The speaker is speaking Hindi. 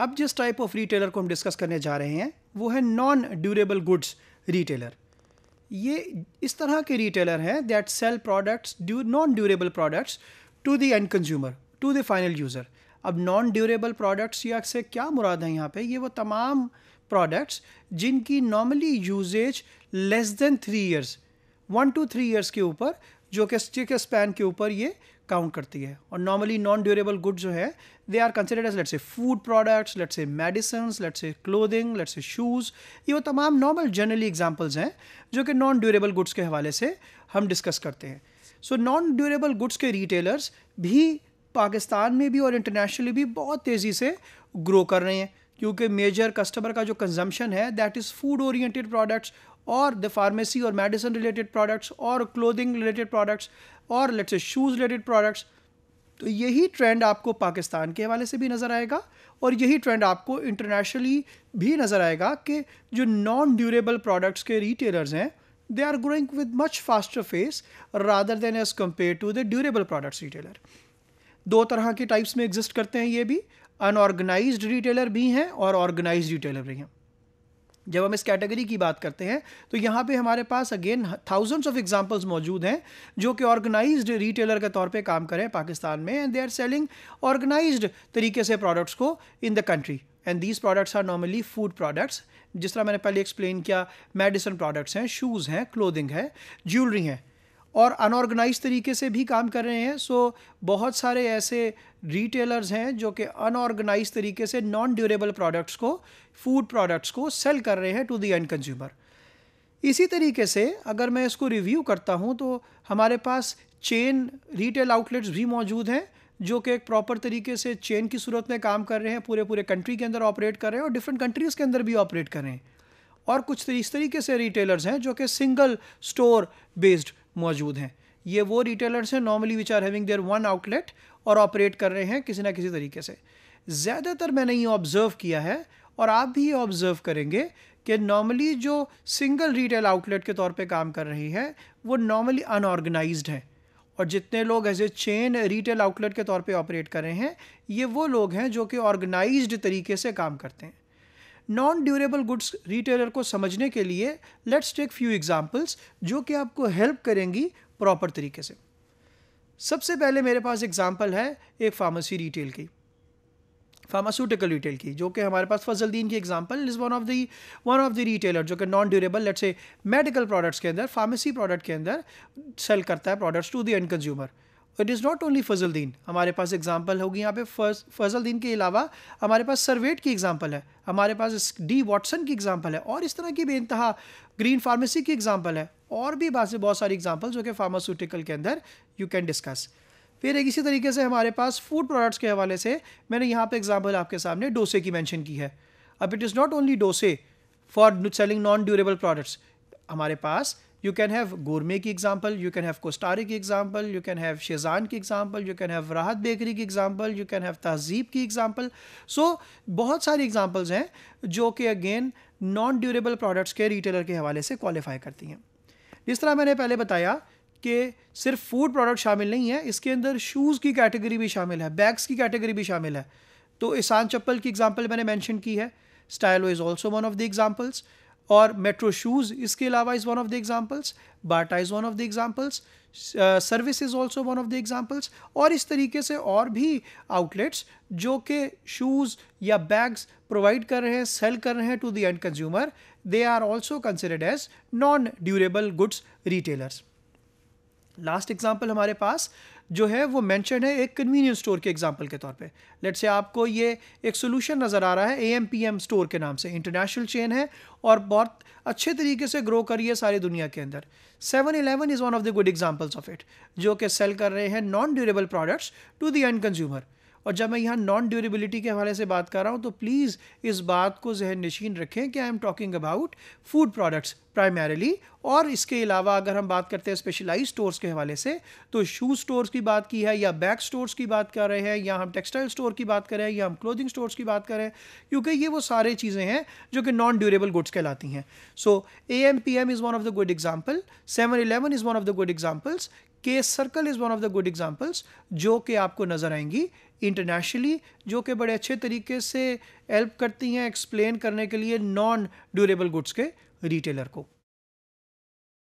अब जिस टाइप ऑफ रिटेलर को हम डिस्कस करने जा रहे हैं वो है नॉन ड्यूरेबल गुड्स रिटेलर ये इस तरह के रिटेलर हैं that sell products non durable products to the end consumer to the final user अब नॉन ड्यूरेबल प्रोडक्ट्स या से क्या मुराद है यहाँ पे ये वो तमाम प्रोडक्ट्स जिनकी normally usages less than three years one two three years के ऊपर जो कि स्पैन के ऊपर ये काउंट करती है और नॉर्मली नॉन ड्यूरेबल गुड जो है they are considered as let's say food products let's say medicine let's say clothing let's say shoes ये वो तमाम नॉर्मल जनरली एग्जाम्पल्स हैं जो कि नॉन ड्यूरेबल गुड्स के हवाले से हम डिस्कस करते हैं सो नॉन ड्यूरेबल गुड्स के रिटेलर्स भी पाकिस्तान में भी और इंटरनेशनली भी बहुत तेज़ी से ग्रो कर रहे हैं क्योंकि मेजर कस्टमर का जो कंजम्पशन है that is food oriented products और द फार्मेसी और मेडिसिन रिलेटेड प्रोडक्ट्स और क्लोथिंग रिलेटेड प्रोडक्ट्स और लेट्स शूज़ रिलेटेड प्रोडक्ट्स तो यही ट्रेंड आपको पाकिस्तान के हवाले से भी नज़र आएगा और यही ट्रेंड आपको इंटरनेशनली भी नज़र आएगा कि जो नॉन ड्यूरेबल प्रोडक्ट्स के रिटेलर्स हैं they are growing with much faster pace rather than as compare to the durable products retailer दो तरह के टाइप्स में एग्जिस्ट करते हैं ये भी अनऑर्गेनाइज रिटेलर भी हैं और ऑर्गेनाइज रिटेलर भी हैं जब हम इस कैटेगरी की बात करते हैं तो यहाँ पे हमारे पास अगेन थाउजेंड्स ऑफ एग्जांपल्स मौजूद हैं जो कि ऑर्गेनाइज्ड रिटेलर के तौर पे काम करें पाकिस्तान में and they are selling organized तरीके से प्रोडक्ट्स को in the country and these products are normally food products जिस तरह मैंने पहले एक्सप्लेन किया मेडिसिन प्रोडक्ट्स हैं शूज़ हैं क्लोदिंग है ज्वेलरी हैं और अनऑर्गेनाइज तरीके से भी काम कर रहे हैं सो so, बहुत सारे ऐसे रिटेलर्स हैं जो कि अनऑर्गेनाइज तरीके से नॉन ड्यूरेबल प्रोडक्ट्स को फूड प्रोडक्ट्स को सेल कर रहे हैं टू दी एंड कंज्यूमर इसी तरीके से अगर मैं इसको रिव्यू करता हूँ तो हमारे पास चेन रिटेल आउटलेट्स भी मौजूद हैं जो कि एक प्रॉपर तरीके से चेन की सूरत में काम कर रहे हैं पूरे पूरे कंट्री के अंदर ऑपरेट कर रहे हैं और डिफरेंट कंट्रीज़ के अंदर भी ऑपरेट कर रहे हैं और कुछ इस तरीके से रिटेलर्स हैं जो कि सिंगल स्टोर बेस्ड मौजूद हैं ये वो रिटेलर्स हैं normally which are having their one outlet और ऑपरेट कर रहे हैं किसी ना किसी तरीके से ज़्यादातर मैंने ये ऑब्ज़र्व किया है और आप भी ये ऑब्ज़र्व करेंगे कि नॉर्मली जो सिंगल रिटेल आउटलेट के तौर पे काम कर रही है वो नॉर्मली अनऑर्गेनाइज हैं और जितने लोग as a chain retail outlet के तौर पे ऑपरेट कर रहे हैं ये वो लोग हैं जो कि ऑर्गेनाइज्ड तरीके से काम करते हैं नॉन ड्यूरेबल गुड्स रिटेलर को समझने के लिए लेट्स टेक फ्यू एग्जाम्पल्स जो कि आपको हेल्प करेंगी प्रॉपर तरीके से सबसे पहले मेरे पास एग्जाम्पल है एक फार्मेसी रिटेल की फार्मास्यूटिकल रिटेल की जो कि हमारे पास फजलदीन की example is one of the one of the retailer जो कि non durable let's say medical products के अंदर फार्मेसी प्रोडक्ट के अंदर सेल करता है products to the end consumer it is not only Fazal Din हमारे पास एग्जाम्पल होगी यहाँ पे फजलद्दीन के अलावा हमारे पास सर्वेट की एग्जाम्पल है हमारे पास डी वाटसन की एग्जाम्पल है और इस तरह की इंतहा ग्रीन फार्मेसी की एग्जाम्पल है और भी बात बहुत सारी एग्जाम्पल जो कि फार्मास्यूटिकल के अंदर यू कैन डिस्कस फिर एक इसी तरीके से हमारे पास फूड प्रोडक्ट्स के हवाले से मैंने यहाँ पर एग्जाम्पल आपके सामने डोसे की मैंशन की है अब it is not only those for selling non durable products हमारे पास यू कैन हैव गोरमे की एग्जाम्पल यू कैन हैव कोस्टारी की example you can have Shezan की example you can have Rahat bakery की example you can have Tehzeeb की एग्जाम्पल सो बहुत सारी एग्जाम्पल्स हैं जो कि अगेन नॉन ड्यूरेबल प्रोडक्ट्स के रिटेलर के हवाले से क्वालिफाई करती हैं जिस तरह मैंने पहले बताया कि सिर्फ फूड प्रोडक्ट शामिल नहीं है इसके अंदर शूज़ की कैटेगरी भी शामिल है बैग्स की कैटेगरी भी शामिल है तो ईसान चप्पल की एग्जाम्पल मैंने मैंशन की है Stylo is also one of the examples और मेट्रो शूज़ इसके अलावा is one of the examples Bata is one of the examples Servis is also one of the examples और इस तरीके से और भी आउटलेट्स जो कि शूज़ या बैग्स प्रोवाइड कर रहे हैं सेल कर रहे हैं to the end consumer they are also considered as non durable goods retailers last example हमारे पास जो है वो मैंशन है एक कन्वीनियंस स्टोर के एग्जाम्पल के तौर पे लेट से आपको ये एक सोल्यूशन नज़र आ रहा है A M P M store के नाम से इंटरनेशनल चेन है और बहुत अच्छे तरीके से ग्रो कर रही है सारी दुनिया के अंदर seven eleven is one of the good examples of it जो कि सेल कर रहे हैं non durable products to the end consumer और जब मैं यहाँ नॉन ड्यूरेबिलिटी के हवाले से बात कर रहा हूँ तो प्लीज़ इस बात को जहन नशीन रखें कि I am talking about food products primarily और इसके अलावा अगर हम बात करते हैं स्पेशलाइज स्टोर्स के हवाले से तो शूज़ स्टोर्स की बात की है या बैग स्टोर्स की बात कर रहे हैं या हम टेक्सटाइल स्टोर की बात कर रहे हैं या हम क्लोथिंग स्टोर्स की बात कर रहे हैं क्योंकि ये वो सारे चीज़ें हैं जो कि नॉन ड्यूरेबल गुड्स कहलाती हैं so A M P M is one of the good example seven eleven is one of the good examples case circle is one of the good examples जो कि आपको नज़र आएंगी इंटरनेशनली जो कि बड़े अच्छे तरीके से हेल्प करती हैं एक्सप्लेन करने के लिए नॉन ड्यूरेबल गुड्स के रिटेलर को